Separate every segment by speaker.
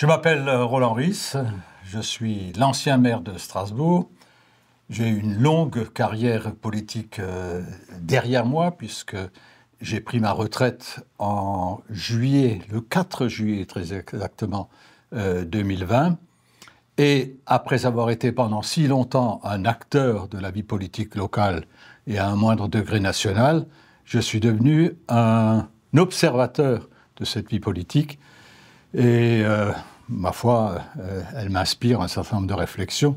Speaker 1: Je m'appelle euh, Roland Ries, je suis l'ancien maire de Strasbourg. J'ai une longue carrière politique euh, derrière moi puisque j'ai pris ma retraite en juillet, le 4 juillet très exactement 2020. Euh, et après avoir été pendant si longtemps un acteur de la vie politique locale et à un moindre degré national, je suis devenu un observateur de cette vie politique et euh, ma foi, euh, elle m'inspire un certain nombre de réflexions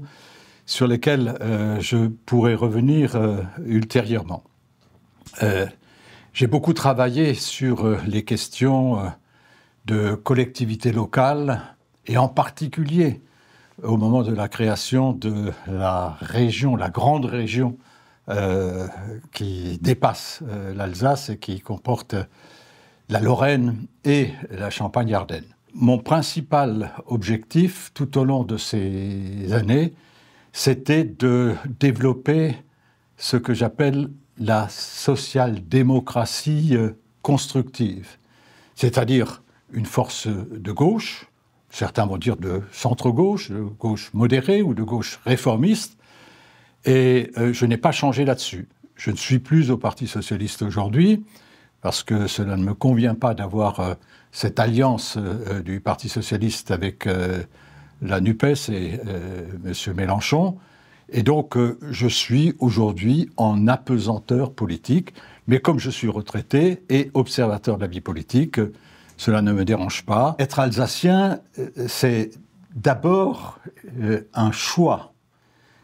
Speaker 1: sur lesquelles euh, je pourrais revenir ultérieurement. J'ai beaucoup travaillé sur les questions de collectivité locale et en particulier au moment de la création de la région, la grande région qui dépasse l'Alsace et qui comporte la Lorraine et la Champagne-Ardenne mon principal objectif tout au long de ces années, c'était de développer ce que j'appelle la social-démocratie euh, constructive, c'est-à-dire une force de gauche, certains vont dire de centre-gauche, de gauche modérée ou de gauche réformiste, et euh, je n'ai pas changé là-dessus. Je ne suis plus au Parti socialiste aujourd'hui, parce que cela ne me convient pas d'avoir euh, cette alliance euh, euh, du Parti socialiste avec la NUPES et M. Mélenchon. Et donc, je suis aujourd'hui en apesanteur politique. Mais comme je suis retraité et observateur de la vie politique, cela ne me dérange pas. Être alsacien, c'est d'abord un choix.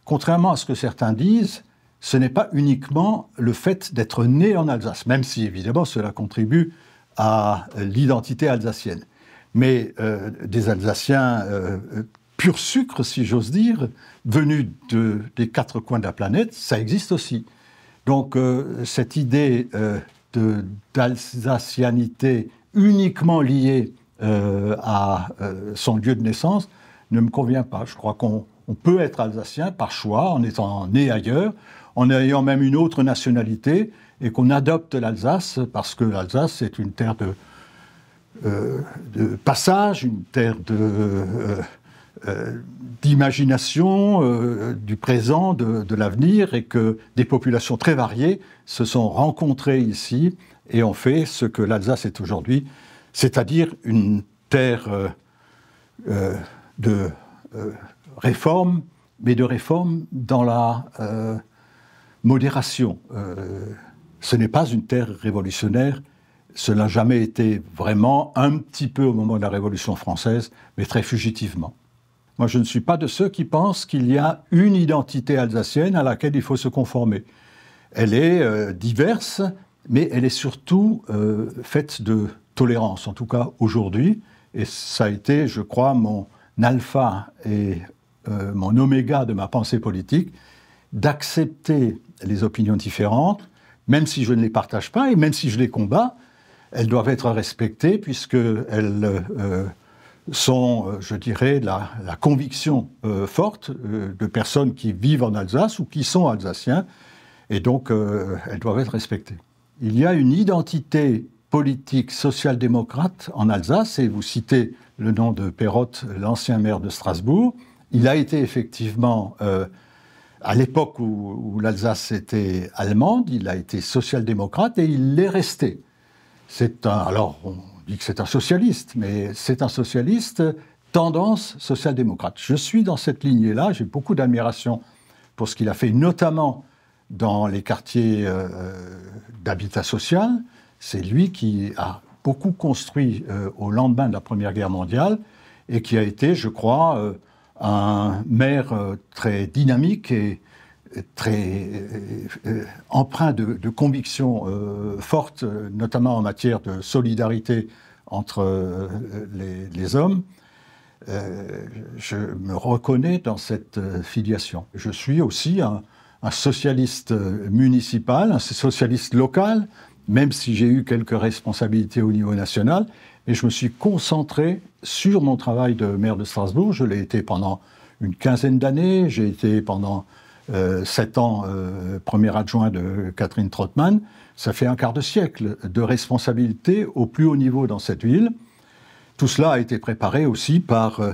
Speaker 1: Contrairement à ce que certains disent, ce n'est pas uniquement le fait d'être né en Alsace, même si évidemment cela contribue à l'identité alsacienne. Mais euh, des Alsaciens purs euh, pur sucre, si j'ose dire, venus des quatre coins de la planète, ça existe aussi. Donc euh, cette idée d'alsacianité uniquement liée à son lieu de naissance ne me convient pas. Je crois qu'on peut être alsacien par choix en étant né ailleurs en ayant même une autre nationalité, et qu'on adopte l'Alsace, parce que l'Alsace est une terre euh, de, passage, une terre euh, euh, d'imagination, du présent, de, de l'avenir, et que des populations très variées se sont rencontrées ici et ont fait ce que l'Alsace est aujourd'hui, c'est-à-dire une terre de réforme, mais de réforme dans la modération. Euh, ce n'est pas une terre révolutionnaire. Cela n'a jamais été vraiment, un petit peu au moment de la Révolution française, mais très fugitivement. Moi, je ne suis pas de ceux qui pensent qu'il y a une identité alsacienne à laquelle il faut se conformer. Elle est euh, diverse, mais elle est surtout euh, faite de tolérance, en tout cas aujourd'hui. Et ça a été, je crois, mon alpha et mon oméga de ma pensée politique, d'accepter les opinions différentes, même si je ne les partage pas et même si je les combats, elles doivent être respectées puisqu'elles elles euh, sont, euh, je dirais, la, conviction euh, forte de personnes qui vivent en Alsace ou qui sont alsaciens, et donc elles doivent être respectées. Il y a une identité politique social-démocrate en Alsace, et vous citez le nom de Perrotte, l'ancien maire de Strasbourg. Il a été effectivement à l'époque où, l'Alsace était allemande, il a été social-démocrate et il l'est resté. C'est alors, on dit que c'est un socialiste, mais c'est un socialiste tendance social-démocrate. Je suis dans cette lignée-là, j'ai beaucoup d'admiration pour ce qu'il a fait, notamment dans les quartiers euh, d'habitat social. C'est lui qui a beaucoup construit euh, au lendemain de la Première Guerre mondiale et qui a été, je crois, euh, un maire euh, très dynamique et très euh, euh, empreint de, convictions fortes, notamment en matière de solidarité entre les, hommes. je me reconnais dans cette filiation. Je suis aussi un, socialiste municipal, un socialiste local, même si j'ai eu quelques responsabilités au niveau national, et je me suis concentré sur mon travail de maire de Strasbourg. Je l'ai été pendant une quinzaine d'années. J'ai été pendant euh, sept ans euh, premier adjoint de Catherine Trottmann. Ça fait un quart de siècle de responsabilité au plus haut niveau dans cette ville. Tout cela a été préparé aussi par, euh,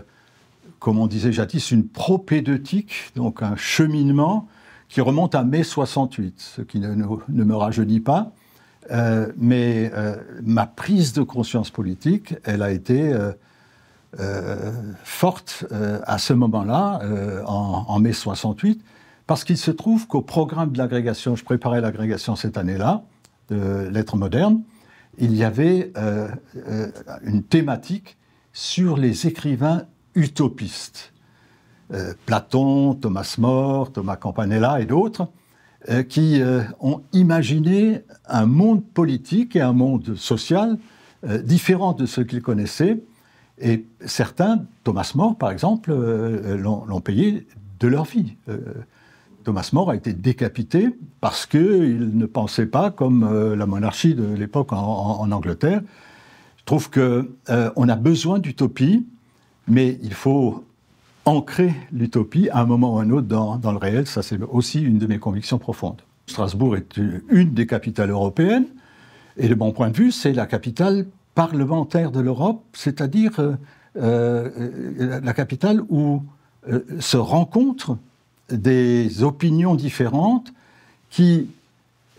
Speaker 1: comme on disait jadis, une propédeutique, donc un cheminement qui remonte à mai 68, ce qui ne me rajeunit pas. Euh, mais euh, ma prise de conscience politique, elle a été euh, forte à ce moment-là, en, en, mai 68, parce qu'il se trouve qu'au programme de l'agrégation, je préparais l'agrégation cette année-là, de lettres modernes, il y avait une thématique sur les écrivains utopistes. Platon, Thomas More, Thomas Campanella et d'autres. Euh, qui euh, ont imaginé un monde politique et un monde social euh, différent de ce qu'ils connaissaient. Et certains, Thomas More par exemple, l'ont payé de leur vie. Thomas More a été décapité parce qu'il ne pensait pas comme la monarchie de l'époque en, Angleterre. Je trouve qu'on on a besoin d'utopie, mais il faut ancrer l'utopie à un moment ou à un autre dans, le réel. Ça, c'est aussi une de mes convictions profondes. Strasbourg est une des capitales européennes, et de mon point de vue, c'est la capitale parlementaire de l'Europe, c'est-à-dire euh, euh, la capitale où euh, se rencontrent des opinions différentes qui,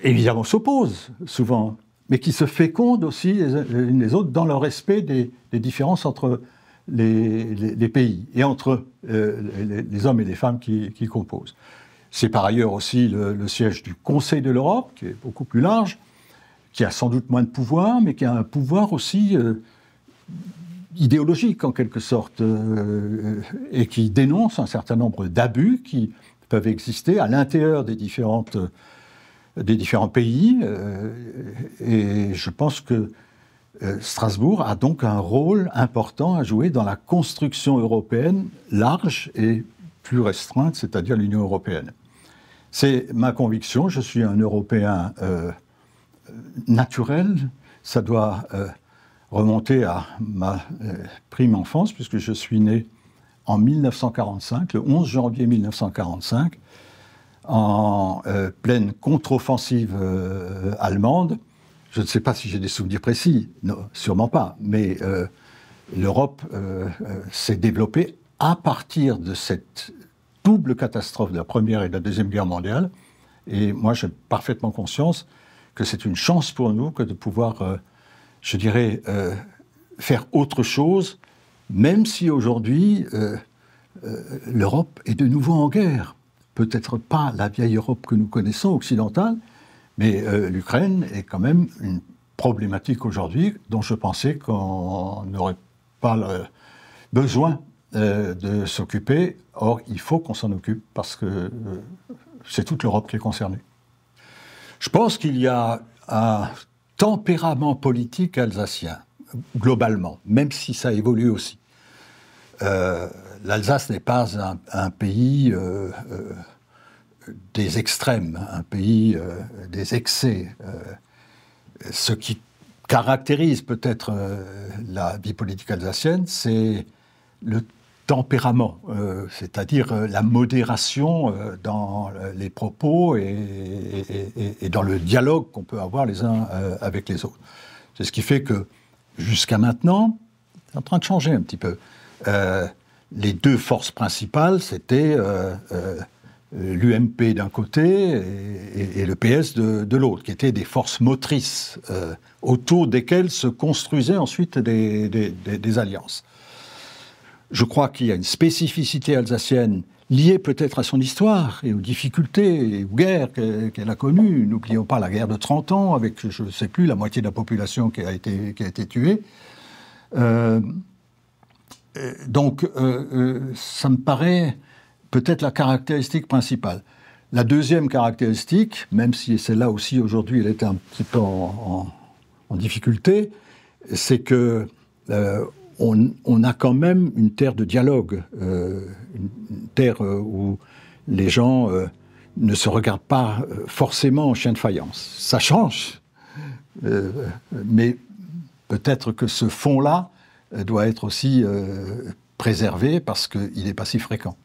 Speaker 1: évidemment, s'opposent souvent, mais qui se fécondent aussi les unes les autres dans le respect des, des différences entre, les, les, pays et entre euh, les, hommes et les femmes qui, composent. C'est par ailleurs aussi le, siège du Conseil de l'Europe, qui est beaucoup plus large, qui a sans doute moins de pouvoir, mais qui a un pouvoir aussi euh, idéologique en quelque sorte, euh, et qui dénonce un certain nombre d'abus qui peuvent exister à l'intérieur des, différentes, des différents pays. et je pense que euh, Strasbourg a donc un rôle important à jouer dans la construction européenne large et plus restreinte, c'est-à-dire l'Union européenne. C'est ma conviction, je suis un Européen euh, naturel, ça doit euh, remonter à ma prime enfance, puisque je suis né en 1945, le 11 janvier 1945, en pleine contre-offensive allemande. Je ne sais pas si j'ai des souvenirs précis, non, sûrement pas, mais euh, l'Europe euh, euh, s'est développée à partir de cette double catastrophe de la Première et de la Deuxième Guerre mondiale. Et moi, j'ai parfaitement conscience que c'est une chance pour nous que de pouvoir, je dirais, faire autre chose, même si aujourd'hui, l'Europe est de nouveau en guerre. Peut-être pas la vieille Europe que nous connaissons, occidentale, mais euh, l'Ukraine est quand même une problématique aujourd'hui dont je pensais qu'on n'aurait pas le besoin euh, de s'occuper. Or, il faut qu'on s'en occupe parce que euh, c'est toute l'Europe qui est concernée. Je pense qu'il y a un tempérament politique alsacien, globalement, même si ça évolue aussi. L'Alsace n'est pas un, un pays des extrêmes, un pays euh, des excès, euh, ce qui caractérise peut-être euh, la vie politique alsacienne, c'est le tempérament, c'est-à-dire la modération dans les propos et, dans le dialogue qu'on peut avoir les uns avec les autres. C'est ce qui fait que jusqu'à maintenant, en train de changer un petit peu. les deux forces principales, c'était euh, l'UMP d'un côté et, le PS de, l'autre, qui étaient des forces motrices euh, autour desquelles se construisaient ensuite des, alliances. Je crois qu'il y a une spécificité alsacienne liée peut-être à son histoire et aux difficultés et aux guerres qu'elle a connues. N'oublions pas la guerre de 30 ans, avec, je ne sais plus, la moitié de la population qui a été, qui a été tuée. Euh, donc, ça me paraît peut-être la caractéristique principale. La deuxième caractéristique, même si celle-là aussi aujourd'hui elle est un petit peu en, difficulté, c'est que euh, on, a quand même une terre de dialogue, euh, une, terre euh, où les gens ne se regardent pas forcément en chien de faïence. Ça change, mais peut-être que ce fond-là doit être aussi préservé parce qu'il n'est pas si fréquent.